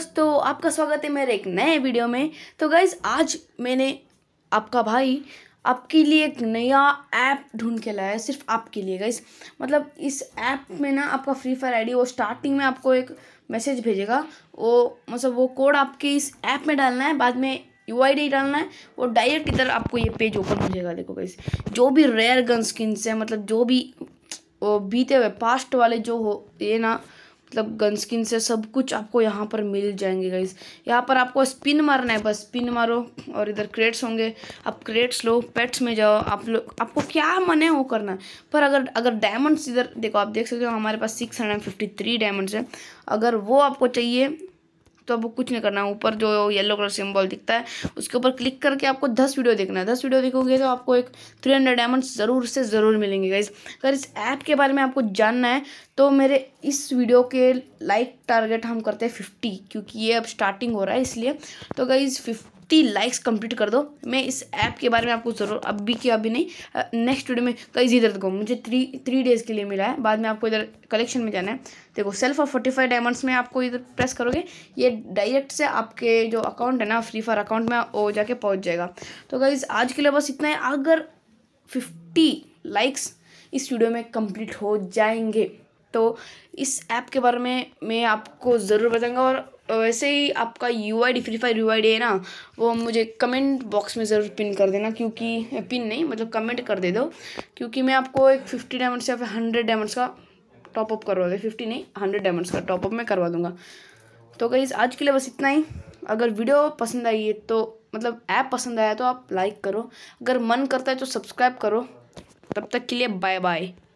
दोस्तों आपका स्वागत है मेरे एक नए वीडियो में तो गाइज आज मैंने आपका भाई आपके लिए एक नया ऐप ढूंढ के लाया है सिर्फ आपके लिए गाइज मतलब इस ऐप में ना आपका फ्री फायर आईडी वो स्टार्टिंग में आपको एक मैसेज भेजेगा वो मतलब वो कोड आपके इस ऐप में डालना है बाद में यू आई डी डालना है और डायरेक्ट इधर आपको ये पेज ओपन हो जाएगा देखो गाइज जो भी रेयर गन स्किन से मतलब जो भी वो बीते हुए पास्ट वाले जो हो ये ना मतलब गन स्किन से सब कुछ आपको यहाँ पर मिल जाएंगे गाइज यहाँ पर आपको स्पिन मारना है बस स्पिन मारो और इधर क्रेट्स होंगे आप क्रेट्स लो पेट्स में जाओ आप लोग आपको क्या मन है वो करना है पर अगर अगर डायमंड्स इधर देखो आप देख सकते हो हमारे पास six hundred fifty three diamonds हैं अगर वो आपको चाहिए तो आपको कुछ नहीं करना है ऊपर जो येलो कलर सिंबल दिखता है उसके ऊपर क्लिक करके आपको दस वीडियो देखना है दस वीडियो देखोगे तो आपको एक थ्री हंड्रेड डायमंड ज़रूर से ज़रूर मिलेंगे गाइज अगर इस ऐप के बारे में आपको जानना है तो मेरे इस वीडियो के लाइक टारगेट हम करते हैं फिफ्टी क्योंकि ये अब स्टार्टिंग हो रहा है इसलिए तो guys fifty fifty likes complete कर दो मैं इस ऐप के बारे में आपको ज़रूर अभी की अभी नहीं नेक्स्ट वीडियो में कई तो इधर देखो मुझे थ्री थ्री डेज़ के लिए मिला है बाद में आपको इधर कलेक्शन में जाना है देखो सेल्फ और फोर्टी फाइव डायमंड्स में आपको इधर प्रेस करोगे ये डायरेक्ट से आपके जो अकाउंट है ना फ्री फायर अकाउंट में वो जाके पहुँच जाएगा तो गाइज़ आज के लिए बस इतना है अगर फिफ्टी लाइक्स इस वीडियो में कंप्लीट हो जाएंगे तो इस ऐप के बारे में मैं आपको ज़रूर बताऊँगा और वैसे ही आपका U I D Free Fire U I D है ना वो मुझे कमेंट बॉक्स में ज़रूर पिन कर देना क्योंकि पिन नहीं मतलब कमेंट कर दे दो क्योंकि मैं आपको एक फिफ्टी डायमंड्स या फिर हंड्रेड डायमंड्स का टॉपअप करवा दूँ फिफ्टी नहीं हंड्रेड डायमंड्स का टॉपअप मैं करवा दूँगा तो कहीं आज के लिए बस इतना ही अगर वीडियो पसंद आई है तो मतलब ऐप पसंद आया तो आप लाइक करो अगर मन करता है तो सब्सक्राइब करो तब तक के लिए बाय बाय